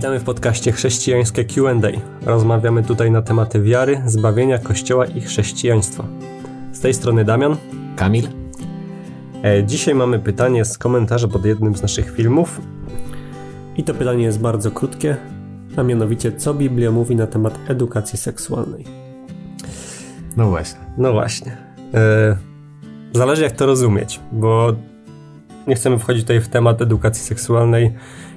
Witamy w podcaście Chrześcijańskie QA. Rozmawiamy tutaj na tematy wiary, zbawienia Kościoła i chrześcijaństwa. Z tej strony Damian. Kamil. E, dzisiaj mamy pytanie z komentarza pod jednym z naszych filmów. I to pytanie jest bardzo krótkie, a mianowicie co Biblia mówi na temat edukacji seksualnej? No właśnie. No właśnie. E, zależy jak to rozumieć, bo nie chcemy wchodzić tutaj w temat edukacji seksualnej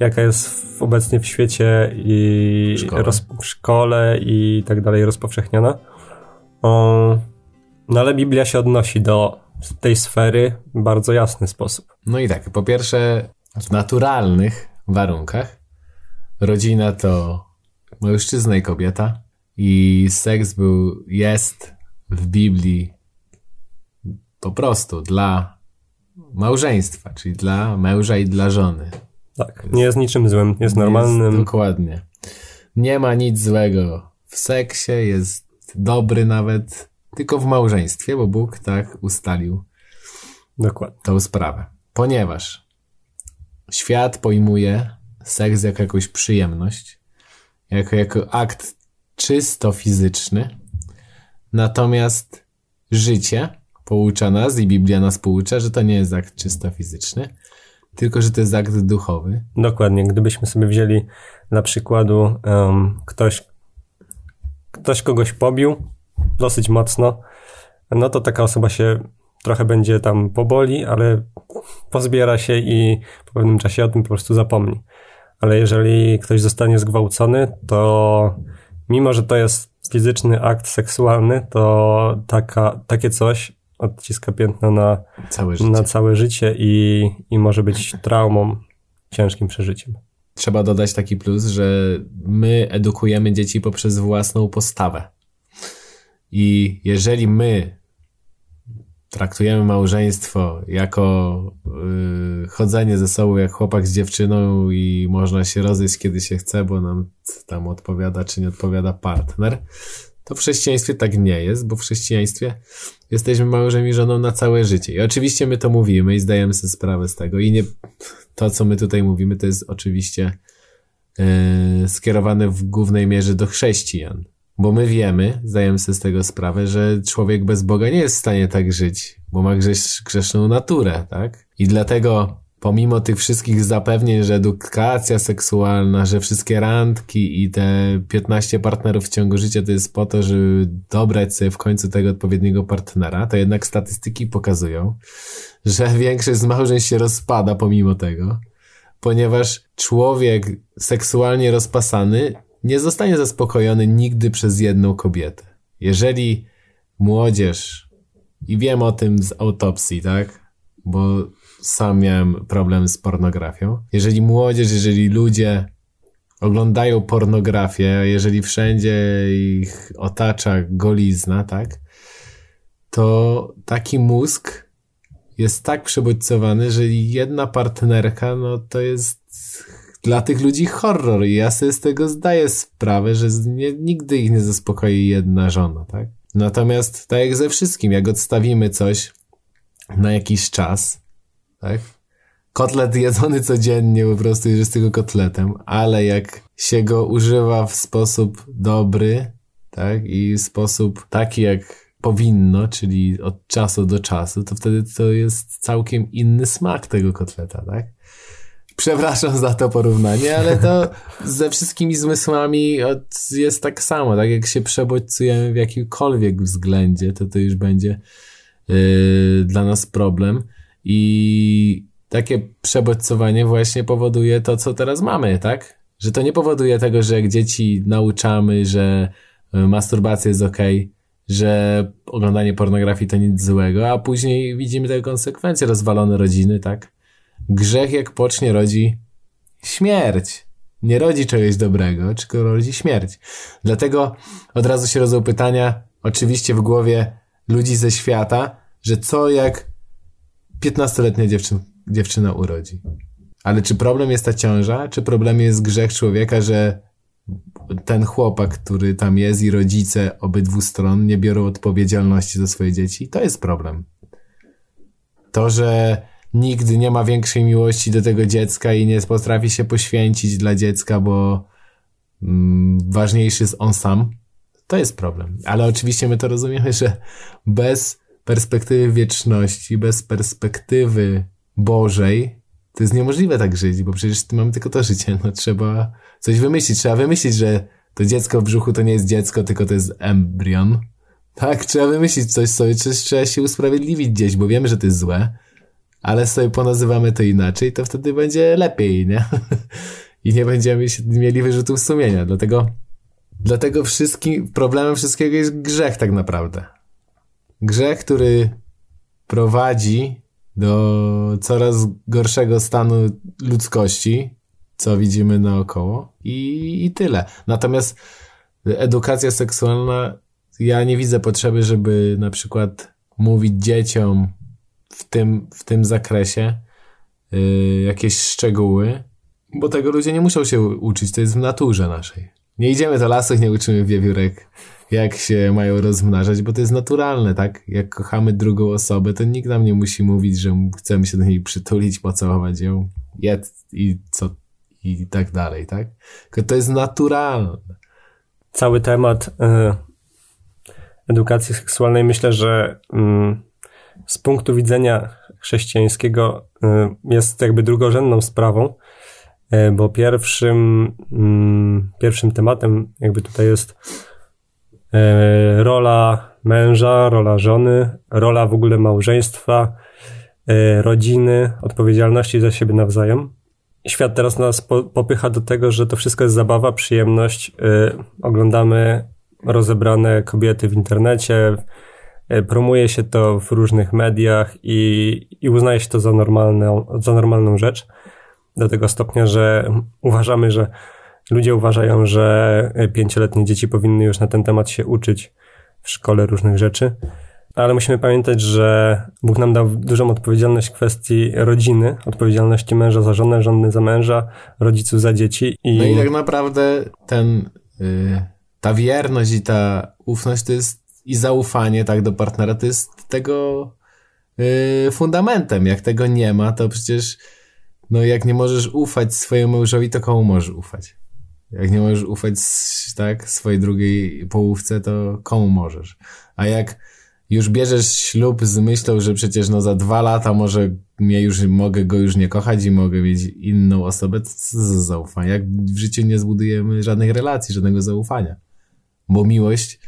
jaka jest obecnie w świecie i w szkole, roz, w szkole i tak dalej rozpowszechniana. Um, no ale Biblia się odnosi do tej sfery w bardzo jasny sposób. No i tak, po pierwsze, w naturalnych warunkach rodzina to mężczyzna i kobieta i seks był, jest w Biblii po prostu dla małżeństwa, czyli dla męża i dla żony. Tak, nie jest niczym złym, jest normalnym. Jest, dokładnie. Nie ma nic złego. W seksie jest dobry nawet, tylko w małżeństwie, bo Bóg tak ustalił Dokładnie. tą sprawę. Ponieważ świat pojmuje seks jako jakąś przyjemność, jako, jako akt czysto fizyczny, natomiast życie poucza nas i Biblia nas poucza, że to nie jest akt czysto fizyczny, tylko że to jest akt duchowy. Dokładnie. Gdybyśmy sobie wzięli na przykładu um, ktoś, ktoś kogoś pobił dosyć mocno, no to taka osoba się trochę będzie tam poboli, ale pozbiera się i po pewnym czasie o tym po prostu zapomni. Ale jeżeli ktoś zostanie zgwałcony, to mimo, że to jest fizyczny akt seksualny, to taka, takie coś odciska piętno na całe życie, na całe życie i, i może być traumą, ciężkim przeżyciem. Trzeba dodać taki plus, że my edukujemy dzieci poprzez własną postawę. I jeżeli my traktujemy małżeństwo jako yy, chodzenie ze sobą jak chłopak z dziewczyną i można się rozejść kiedy się chce, bo nam tam odpowiada czy nie odpowiada partner, to w chrześcijaństwie tak nie jest, bo w chrześcijaństwie jesteśmy małżem i żoną na całe życie. I oczywiście my to mówimy i zdajemy sobie sprawę z tego. I nie, to, co my tutaj mówimy, to jest oczywiście yy, skierowane w głównej mierze do chrześcijan. Bo my wiemy, zdajemy sobie z tego sprawę, że człowiek bez Boga nie jest w stanie tak żyć, bo ma grzesz, grzeszną naturę, tak? I dlatego pomimo tych wszystkich zapewnień, że edukacja seksualna, że wszystkie randki i te 15 partnerów w ciągu życia to jest po to, żeby dobrać sobie w końcu tego odpowiedniego partnera, to jednak statystyki pokazują, że większość z małżeństw się rozpada pomimo tego, ponieważ człowiek seksualnie rozpasany nie zostanie zaspokojony nigdy przez jedną kobietę. Jeżeli młodzież, i wiem o tym z autopsji, tak? Bo sam miałem problem z pornografią. Jeżeli młodzież, jeżeli ludzie oglądają pornografię, jeżeli wszędzie ich otacza golizna, tak, to taki mózg jest tak przebodźcowany, że jedna partnerka, no to jest dla tych ludzi horror i ja sobie z tego zdaję sprawę, że nie, nigdy ich nie zaspokoi jedna żona, tak? Natomiast tak jak ze wszystkim, jak odstawimy coś na jakiś czas, tak? Kotlet jedzony codziennie po prostu jest z tego kotletem, ale jak się go używa w sposób dobry, tak? I sposób taki jak powinno, czyli od czasu do czasu, to wtedy to jest całkiem inny smak tego kotleta, tak? Przepraszam za to porównanie, ale to ze wszystkimi zmysłami jest tak samo. Tak jak się przebodźcujemy w jakimkolwiek względzie, to to już będzie yy, dla nas problem. I takie przebodźcowanie właśnie powoduje to, co teraz mamy, tak? Że to nie powoduje tego, że jak dzieci nauczamy, że e, masturbacja jest okej, że oglądanie pornografii to nic złego, a później widzimy te konsekwencje, rozwalone rodziny, tak? Grzech jak pocznie rodzi śmierć. Nie rodzi czegoś dobrego, tylko rodzi śmierć. Dlatego od razu się rodzą pytania, oczywiście w głowie ludzi ze świata, że co jak 15-letnia dziewczyn, dziewczyna urodzi. Ale czy problem jest ta ciąża, czy problem jest grzech człowieka, że ten chłopak, który tam jest i rodzice obydwu stron nie biorą odpowiedzialności za swoje dzieci? To jest problem. To, że nigdy nie ma większej miłości do tego dziecka i nie potrafi się poświęcić dla dziecka, bo mm, ważniejszy jest on sam, to jest problem. Ale oczywiście my to rozumiemy, że bez perspektywy wieczności, bez perspektywy Bożej, to jest niemożliwe tak żyć, bo przecież mamy tylko to życie. No trzeba coś wymyślić. Trzeba wymyślić, że to dziecko w brzuchu to nie jest dziecko, tylko to jest embrion. Tak, trzeba wymyślić coś sobie, trzeba się usprawiedliwić gdzieś, bo wiemy, że to jest złe, ale sobie ponazywamy to inaczej, to wtedy będzie lepiej, nie? I nie będziemy mieli wyrzutów sumienia. Dlatego, dlatego wszystkim, problemem wszystkiego jest grzech tak naprawdę grze, który prowadzi do coraz gorszego stanu ludzkości, co widzimy naokoło i, i tyle. Natomiast edukacja seksualna, ja nie widzę potrzeby, żeby na przykład mówić dzieciom w tym, w tym zakresie yy, jakieś szczegóły, bo tego ludzie nie muszą się uczyć, to jest w naturze naszej. Nie idziemy do lasów, nie uczymy wiewiórek jak się mają rozmnażać, bo to jest naturalne, tak? Jak kochamy drugą osobę, to nikt nam nie musi mówić, że chcemy się do niej przytulić, pocałować ją, jed i co i tak dalej, tak? Tylko to jest naturalne. Cały temat y, edukacji seksualnej myślę, że y, z punktu widzenia chrześcijańskiego y, jest jakby drugorzędną sprawą, y, bo pierwszym, mm, pierwszym tematem jakby tutaj jest E, rola męża, rola żony, rola w ogóle małżeństwa, e, rodziny, odpowiedzialności za siebie nawzajem. Świat teraz nas popycha do tego, że to wszystko jest zabawa, przyjemność. E, oglądamy rozebrane kobiety w internecie, promuje się to w różnych mediach i, i uznaje się to za normalną, za normalną rzecz. Do tego stopnia, że uważamy, że Ludzie uważają, że e, pięcioletnie dzieci powinny już na ten temat się uczyć w szkole różnych rzeczy, ale musimy pamiętać, że Bóg nam dał dużą odpowiedzialność w kwestii rodziny, odpowiedzialności męża za żonę, żony za męża, rodziców za dzieci. I... No i tak naprawdę ten, yy, ta wierność i ta ufność to jest i zaufanie tak do partnera to jest tego yy, fundamentem. Jak tego nie ma, to przecież no jak nie możesz ufać swojemu mężowi, to komu możesz ufać? Jak nie możesz ufać tak swojej drugiej połówce, to komu możesz? A jak już bierzesz ślub z myślą, że przecież no za dwa lata może mnie już, mogę go już nie kochać i mogę mieć inną osobę, to co za zaufanie? Jak w życiu nie zbudujemy żadnych relacji, żadnego zaufania. Bo miłość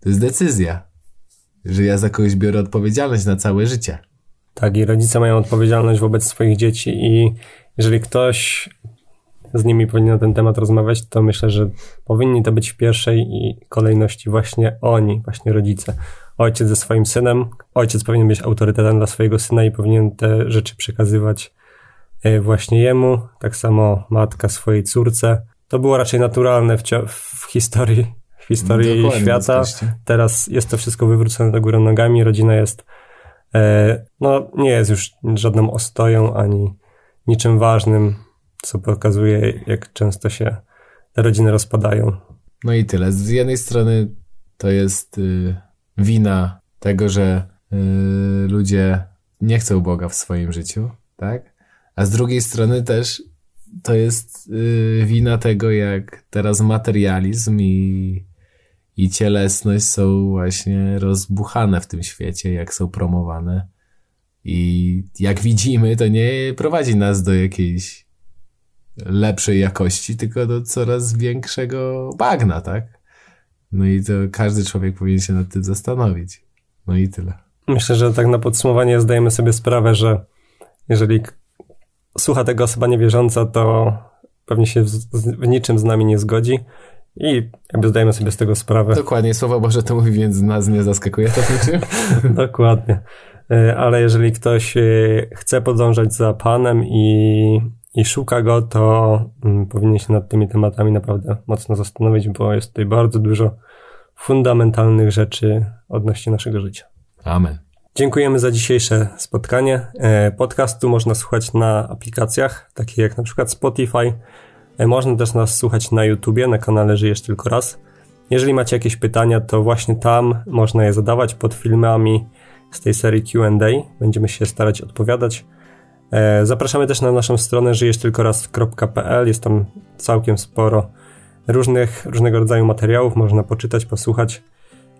to jest decyzja, że ja za kogoś biorę odpowiedzialność na całe życie. Tak, i rodzice mają odpowiedzialność wobec swoich dzieci i jeżeli ktoś z nimi powinni na ten temat rozmawiać, to myślę, że powinni to być w pierwszej kolejności właśnie oni, właśnie rodzice. Ojciec ze swoim synem, ojciec powinien być autorytetem dla swojego syna i powinien te rzeczy przekazywać e, właśnie jemu, tak samo matka swojej córce. To było raczej naturalne w, w historii, w historii świata. Teraz jest to wszystko wywrócone do góry nogami, rodzina jest e, no, nie jest już żadną ostoją ani niczym ważnym co pokazuje, jak często się rodziny rozpadają. No i tyle. Z jednej strony to jest y, wina tego, że y, ludzie nie chcą Boga w swoim życiu, tak? A z drugiej strony też to jest y, wina tego, jak teraz materializm i, i cielesność są właśnie rozbuchane w tym świecie, jak są promowane. I jak widzimy, to nie prowadzi nas do jakiejś lepszej jakości, tylko do coraz większego bagna, tak? No i to każdy człowiek powinien się nad tym zastanowić. No i tyle. Myślę, że tak na podsumowanie zdajemy sobie sprawę, że jeżeli słucha tego osoba niewierząca, to pewnie się w, w niczym z nami nie zgodzi. I jakby zdajemy sobie z tego sprawę. Dokładnie, słowo Boże to mówi, więc nas nie zaskakuje to niczym. Dokładnie. E, ale jeżeli ktoś e, chce podążać za Panem i i szuka go, to mm, powinien się nad tymi tematami naprawdę mocno zastanowić, bo jest tutaj bardzo dużo fundamentalnych rzeczy odnośnie naszego życia. Amen. Dziękujemy za dzisiejsze spotkanie. E, podcastu można słuchać na aplikacjach, takich jak na przykład Spotify. E, można też nas słuchać na YouTubie, na kanale Żyjesz Tylko Raz. Jeżeli macie jakieś pytania, to właśnie tam można je zadawać pod filmami z tej serii QA. Będziemy się starać odpowiadać. E, zapraszamy też na naszą stronę żyjesz tylko raz.pl. Jest tam całkiem sporo różnych, różnego rodzaju materiałów. Można poczytać, posłuchać,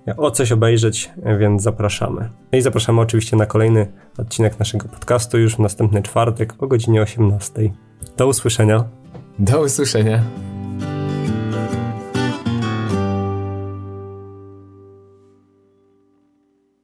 e, o coś obejrzeć, e, więc zapraszamy. No I zapraszamy oczywiście na kolejny odcinek naszego podcastu już w następny czwartek o godzinie 18. Do usłyszenia. Do usłyszenia.